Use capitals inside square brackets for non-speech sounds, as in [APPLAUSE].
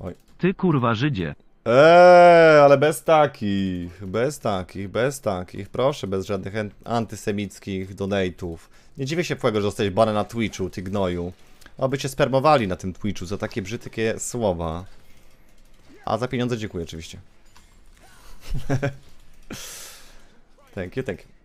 Oj. Ty kurwa Żydzie. Eee, ale bez takich, bez takich, bez takich, proszę, bez żadnych antysemickich donate'ów. Nie dziwię się, Płego, że dostałeś bana na Twitchu, ty gnoju. Aby cię spermowali na tym Twitchu za takie brzydkie słowa. A za pieniądze dziękuję oczywiście. [LAUGHS] thank you, thank you.